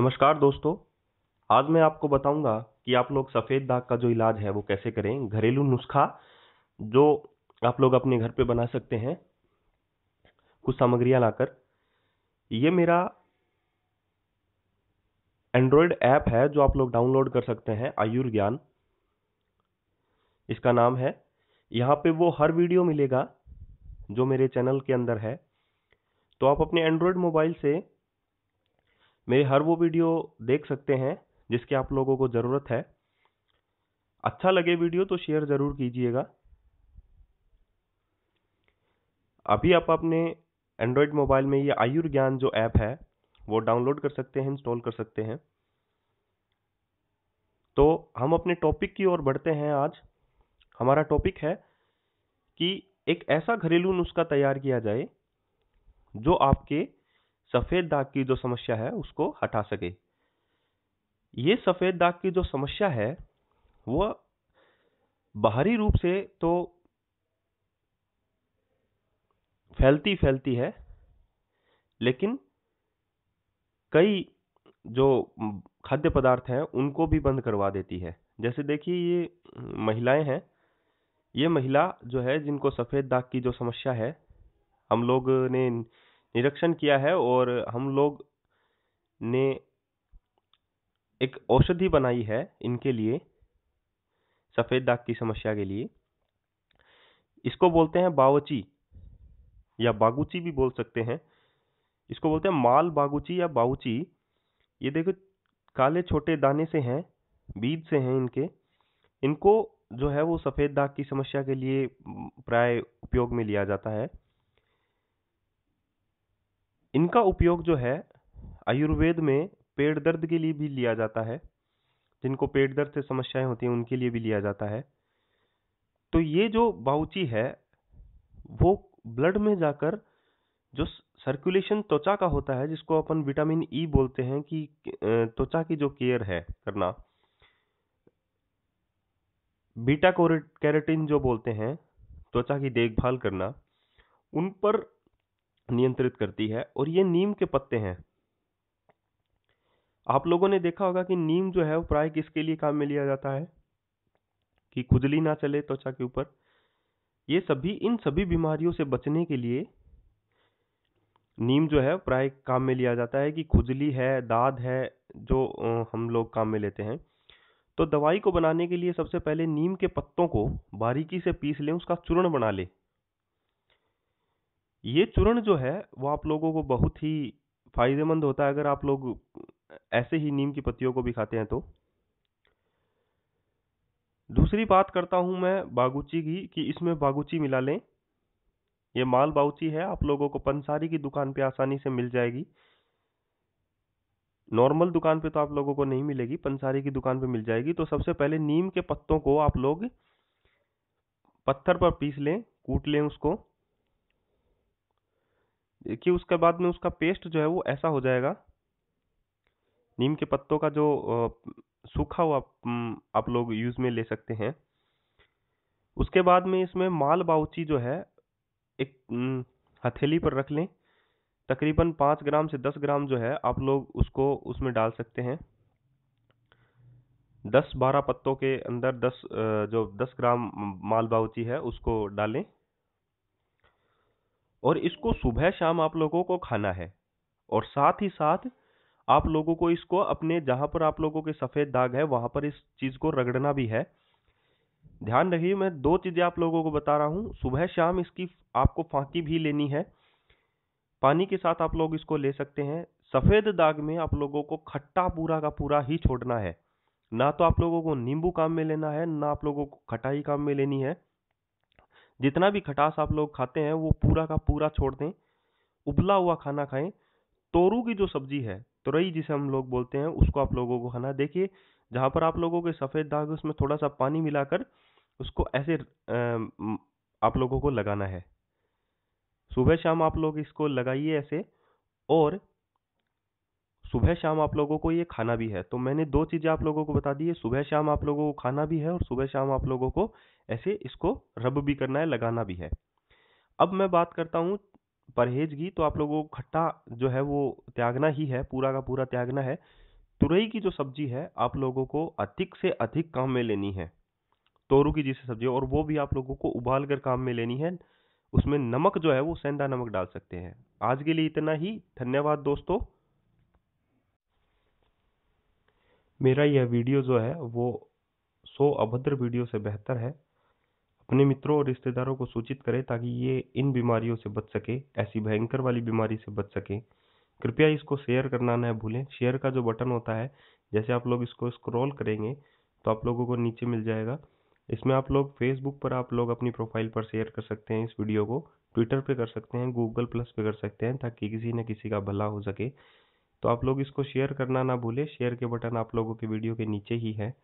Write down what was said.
नमस्कार दोस्तों आज मैं आपको बताऊंगा कि आप लोग सफ़ेद दाग का जो इलाज है वो कैसे करें घरेलू नुस्खा जो आप लोग अपने घर पे बना सकते हैं कुछ सामग्रियां लाकर ये मेरा एंड्रॉयड ऐप है जो आप लोग डाउनलोड कर सकते हैं आयुर्ज्ञान इसका नाम है यहाँ पे वो हर वीडियो मिलेगा जो मेरे चैनल के अंदर है तो आप अपने एंड्रॉयड मोबाइल से मेरे हर वो वीडियो देख सकते हैं जिसकी आप लोगों को ज़रूरत है अच्छा लगे वीडियो तो शेयर ज़रूर कीजिएगा अभी आप अपने एंड्रॉयड मोबाइल में ये आयुर्ज्ञान जो ऐप है वो डाउनलोड कर सकते हैं इंस्टॉल कर सकते हैं तो हम अपने टॉपिक की ओर बढ़ते हैं आज हमारा टॉपिक है कि एक ऐसा घरेलू नुस्खा तैयार किया जाए जो आपके सफ़ेद दाग की जो समस्या है उसको हटा सके ये सफ़ेद दाग की जो समस्या है वह बाहरी रूप से तो फैलती फैलती है लेकिन कई जो खाद्य पदार्थ हैं उनको भी बंद करवा देती है जैसे देखिए ये महिलाएं हैं ये महिला जो है जिनको सफ़ेद दाग की जो समस्या है हम लोग ने निरीक्षण किया है और हम लोग ने एक औषधि बनाई है इनके लिए सफ़ेद दाग की समस्या के लिए इसको बोलते हैं बावची या बागुची भी बोल सकते हैं इसको बोलते हैं माल बागुची या बाउची ये देखो काले छोटे दाने से हैं बीज से हैं इनके इनको जो है वो सफ़ेद दाग की समस्या के लिए प्राय उपयोग में लिया जाता है इनका उपयोग जो है आयुर्वेद में पेट दर्द के लिए भी लिया जाता है जिनको पेट दर्द से समस्याएं होती हैं उनके लिए भी लिया जाता है तो ये जो बाउची है वो ब्लड में जाकर जो सर्कुलेशन त्वचा का होता है जिसको अपन विटामिन ई e बोलते हैं कि त्वचा की जो केयर है करना बीटा कैरेटिन जो बोलते हैं त्वचा की देखभाल करना उन पर नियंत्रित करती है और ये नीम के पत्ते हैं आप लोगों ने देखा होगा कि नीम जो है वो प्राय किसके लिए काम में लिया जाता है कि खुजली ना चले त्वचा के ऊपर ये सभी इन सभी बीमारियों से बचने के लिए नीम जो है प्राय काम में लिया जाता है कि खुजली है दाद है जो हम लोग काम में लेते हैं तो दवाई को बनाने के लिए सबसे पहले नीम के पत्तों को बारीकी से पीस लें उसका चूर्ण बना लें ये चूर्ण जो है वो आप लोगों को बहुत ही फायदेमंद होता है अगर आप लोग ऐसे ही नीम की पत्तियों को भी खाते हैं तो दूसरी बात करता हूं मैं बागुची की कि इसमें बागुची मिला लें ये माल बाउची है आप लोगों को पंसारी की दुकान पे आसानी से मिल जाएगी नॉर्मल दुकान पे तो आप लोगों को नहीं मिलेगी पंसारी की दुकान पे मिल जाएगी तो सबसे पहले नीम के पत्तों को आप लोग पत्थर पर पीस लें कूट लें उसको कि उसके बाद में उसका पेस्ट जो है वो ऐसा हो जाएगा नीम के पत्तों का जो सूखा हुआ आप लोग यूज़ में ले सकते हैं उसके बाद में इसमें माल बाउची जो है एक हथेली पर रख लें तकरीबन पाँच ग्राम से दस ग्राम जो है आप लोग उसको उसमें डाल सकते हैं दस बारह पत्तों के अंदर दस जो दस ग्राम माल बाउची है उसको डालें और इसको सुबह शाम आप लोगों को खाना है और साथ ही साथ आप लोगों को इसको अपने जहां पर आप लोगों के सफ़ेद दाग है वहां पर इस चीज़ को रगड़ना भी है ध्यान रखिए मैं दो चीज़ें आप लोगों को बता रहा हूँ सुबह शाम इसकी आपको फांकी भी लेनी है पानी के साथ आप लोग इसको ले सकते हैं सफ़ेद दाग में आप लोगों को खट्टा पूरा का पूरा ही छोड़ना है ना तो आप लोगों को नींबू काम में लेना है ना आप लोगों को खटाई काम में लेनी है जितना भी खटास आप लोग खाते हैं वो पूरा का पूरा छोड़ दें उबला हुआ खाना खाएं तोरू की जो सब्जी है तुरई जिसे हम लोग बोलते हैं उसको आप लोगों को खाना देखिए जहाँ पर आप लोगों के सफ़ेद दाग उसमें थोड़ा सा पानी मिलाकर उसको ऐसे आप लोगों को लगाना है सुबह शाम आप लोग इसको लगाइए ऐसे और सुबह शाम आप लोगों को ये खाना भी है तो मैंने दो चीज़ें आप लोगों को बता दी है सुबह शाम आप लोगों को खाना भी है और सुबह शाम आप लोगों को ऐसे इसको रब भी करना है लगाना भी है अब मैं बात करता हूँ परहेज की तो आप लोगों को खट्टा जो है वो त्यागना ही है पूरा का पूरा त्यागना है तुरई की जो सब्जी है आप लोगों को अधिक से अधिक काम में लेनी है तोरू की जैसी सब्जी और वो भी आप लोगों को उबाल कर काम में लेनी है उसमें नमक जो है वो सेंधा नमक डाल सकते हैं आज के लिए इतना ही धन्यवाद दोस्तों मेरा यह वीडियो जो है वो सो अभद्र वीडियो से बेहतर है अपने मित्रों और रिश्तेदारों को सूचित करें ताकि ये इन बीमारियों से बच सके ऐसी भयंकर वाली बीमारी से बच सके कृपया इसको शेयर करना न भूलें शेयर का जो बटन होता है जैसे आप लोग इसको स्क्रॉल करेंगे तो आप लोगों को नीचे मिल जाएगा इसमें आप लोग फेसबुक पर आप लोग अपनी प्रोफाइल पर शेयर कर सकते हैं इस वीडियो को ट्विटर पे कर सकते हैं गूगल प्लस पे कर सकते हैं ताकि किसी न किसी का भला हो सके तो आप लोग इसको शेयर करना ना भूलें शेयर के बटन आप लोगों के वीडियो के नीचे ही है